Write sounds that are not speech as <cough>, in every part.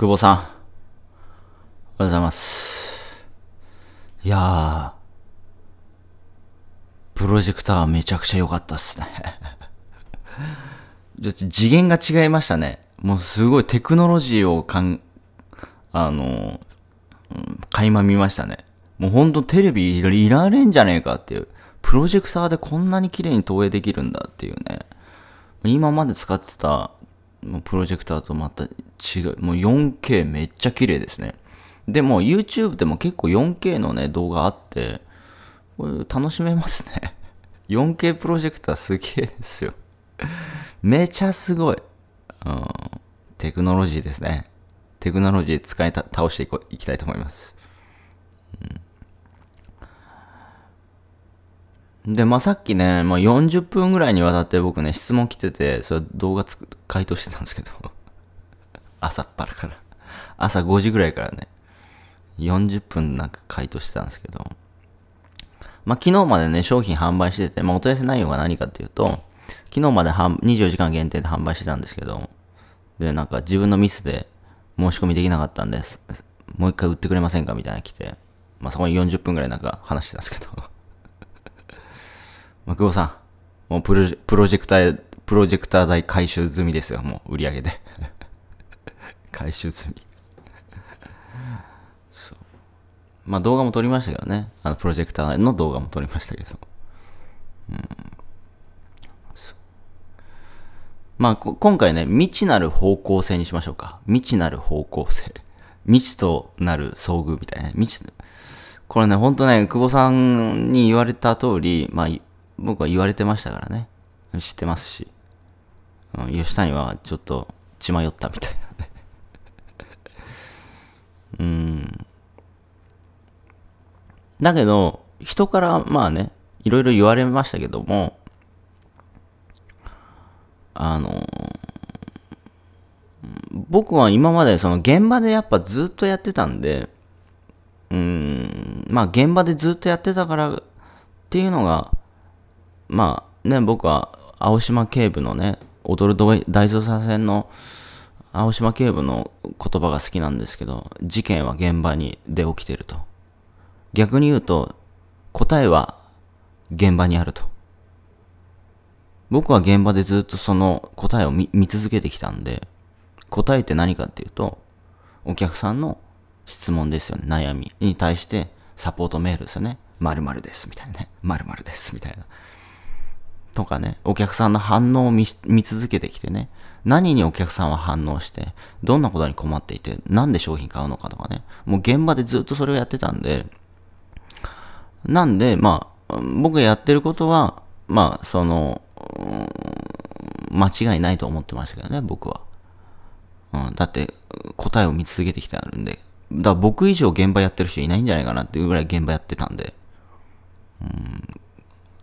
久保さん。おはようございます。いやー、プロジェクターめちゃくちゃ良かったっすね <laughs> 次元が違いましたね。もうすごいテクノロジーをかん、あの、垣間見ましたね。もうほんとテレビいられんじゃねえかっていう。プロジェクターでこんなに綺麗に投影できるんだっていうね。今まで使ってたうプロジェクターとまた違う、もう 4K めっちゃ綺麗ですね。でも YouTube でも結構 4K のね、動画あって、これ楽しめますね。4K <laughs> プロジェクターすげえですよ。めちゃすごい。うん。テクノロジーですね。テクノロジー使い倒していきたいと思います。で、まあ、さっきね、まあ、40分ぐらいにわたって僕ね、質問来てて、それ動画つく、回答してたんですけど、<laughs> 朝っぱらから。朝5時ぐらいからね、40分なんか回答してたんですけど、まあ、昨日までね、商品販売してて、まあ、お問い合わせ内容が何かっていうと、昨日まで24時間限定で販売してたんですけど、で、なんか自分のミスで申し込みできなかったんです。もう一回売ってくれませんかみたいな来て、まあ、そこに40分ぐらいなんか話してたんですけど、まあ、久保さん、もうプロプロジェクター、プロジェクター代回収済みですよ、もう売り上げで。<laughs> 回収済み。そう。まあ動画も撮りましたけどね。あのプロジェクターの動画も撮りましたけど。うん。まあ今回ね、未知なる方向性にしましょうか。未知なる方向性。未知となる遭遇みたいな、未知、これね、ほんとね、久保さんに言われた通り、まあ、僕は言われてましたからね。知ってますし。うん、吉谷はちょっと血迷ったみたいなね <laughs> うん。だけど、人からまあね、いろいろ言われましたけども、あの僕は今までその現場でやっぱずっとやってたんで、うん、まあ現場でずっとやってたからっていうのがまあね、僕は青島警部のね、踊る大捜査線の青島警部の言葉が好きなんですけど、事件は現場にで起きてると。逆に言うと、答えは現場にあると。僕は現場でずっとその答えを見続けてきたんで、答えって何かっていうと、お客さんの質問ですよね、悩みに対してサポートメールですよね。まるです、みたいなね。まるです、みたいな。とかね、お客さんの反応を見続けてきてね、何にお客さんは反応して、どんなことに困っていて、なんで商品買うのかとかね、もう現場でずっとそれをやってたんで、なんで、まあ、僕がやってることは、まあ、その、間違いないと思ってましたけどね、僕は。うん、だって、答えを見続けてきてあるんで。だから僕以上現場やってる人いないんじゃないかなっていうぐらい現場やってたんで。うん、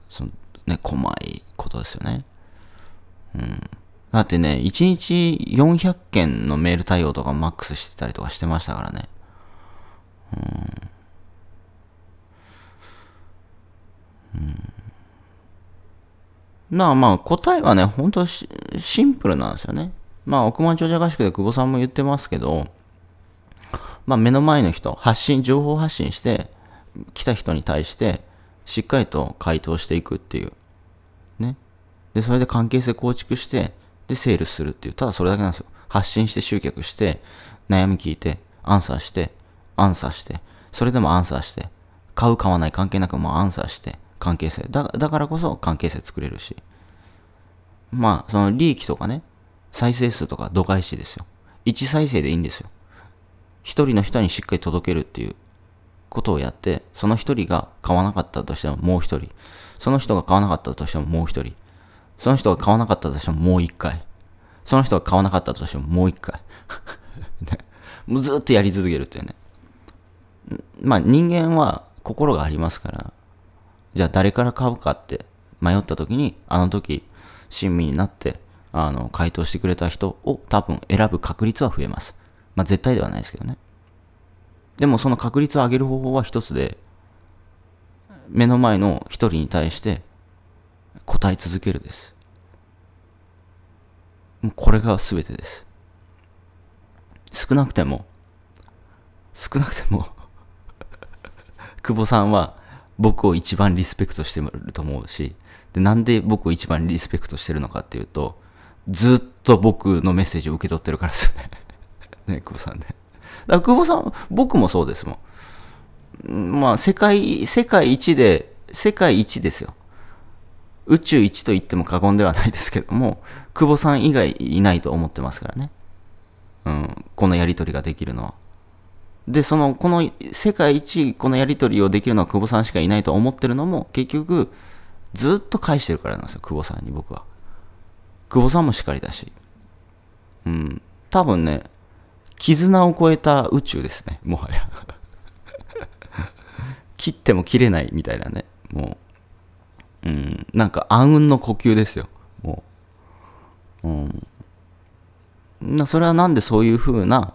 そのね、細いことですよね。うん。だってね、1日400件のメール対応とかマックスしてたりとかしてましたからね。うん。うん。まあまあ答えはね、ほんとシンプルなんですよね。まあ億万長者合宿で久保さんも言ってますけど、まあ目の前の人、発信、情報発信して、来た人に対して、しっかりと回答していくっていう。ね。で、それで関係性構築して、で、セールするっていう。ただそれだけなんですよ。発信して集客して、悩み聞いて、アンサーして、アンサーして、それでもアンサーして、買う買わない関係なくもうアンサーして、関係性だ。だからこそ関係性作れるし。まあ、その利益とかね、再生数とか度外視ですよ。1再生でいいんですよ。一人の人にしっかり届けるっていうことをやって、その一人が買わなかったとしてももう一人、その人が買わなかったとしてももう一人、その人が買わなかったとしてももう一回、その人が買わなかったとしてももう一回、<laughs> もうずっとやり続けるっていうね。まあ人間は心がありますから、じゃあ誰から買うかって迷った時に、あの時、親身になって、あの、回答してくれた人を多分選ぶ確率は増えます。まあ絶対ではないですけどね。でもその確率を上げる方法は一つで、目の前の一人に対して答え続けるです。もうこれが全てです。少なくても、少なくても <laughs> 久保さんは僕を一番リスペクトしてると思うし、で、なんで僕を一番リスペクトしてるのかっていうと、ずっと僕のメッセージを受け取ってるからですよね。ね、久保さんね。だから久保さん、僕もそうですもん。まあ、世界、世界一で、世界一ですよ。宇宙一と言っても過言ではないですけども、久保さん以外いないと思ってますからね。うん、このやり取りができるのは。で、その、この世界一、このやり取りをできるのは久保さんしかいないと思ってるのも、結局、ずっと返してるからなんですよ、久保さんに僕は。久保さんもかりだし。うん。多分ね、絆を超えた宇宙ですね、もはや。<laughs> 切っても切れないみたいなね、もう、うん、なんか暗雲の呼吸ですよ、もう。うんなそれはなんでそういう風な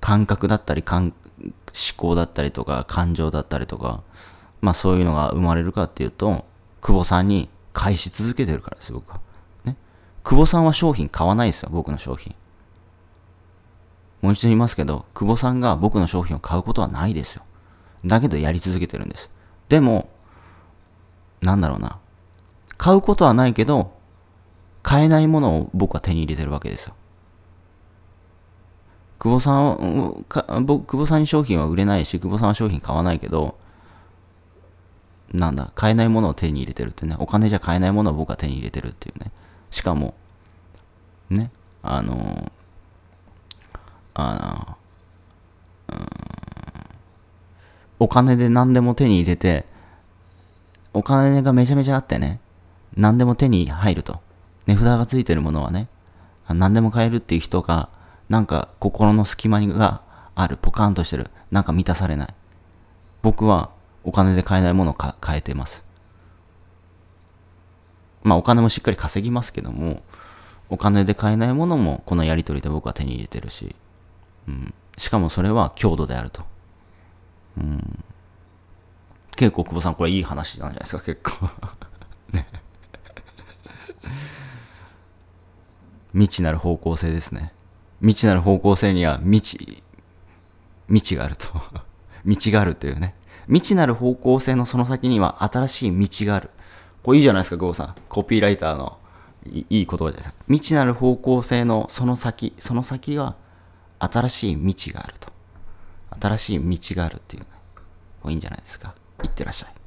感覚だったり思考だったりとか感情だったりとかまあそういうのが生まれるかっていうと久保さんに返し続けてるからです僕は、ね、久保さんは商品買わないですよ僕の商品もう一度言いますけど、久保さんが僕の商品を買うことはないですよ。だけどやり続けてるんです。でも、なんだろうな。買うことはないけど、買えないものを僕は手に入れてるわけですよ。久保さんを、僕、久保さんに商品は売れないし、久保さんは商品買わないけど、なんだ、買えないものを手に入れてるってね、お金じゃ買えないものを僕は手に入れてるっていうね。しかも、ね、あのーあの、うん、お金で何でも手に入れて、お金がめちゃめちゃあってね、何でも手に入ると。値札がついてるものはね、何でも買えるっていう人が、なんか心の隙間がある、ポカンとしてる、なんか満たされない。僕はお金で買えないものを買えてます。まあお金もしっかり稼ぎますけども、お金で買えないものもこのやり取りで僕は手に入れてるし、うん、しかもそれは強度であると、うん、結構久保さんこれいい話なんじゃないですか結構 <laughs> ね未知なる方向性ですね未知なる方向性には未知未知があると道 <laughs> があるというね未知なる方向性のその先には新しい道があるこれいいじゃないですか久保さんコピーライターのいい言葉じゃないですか未知なる方向性のその先その先が新しい道があると。新しい道があるっていうね。いいんじゃないですか。いってらっしゃい。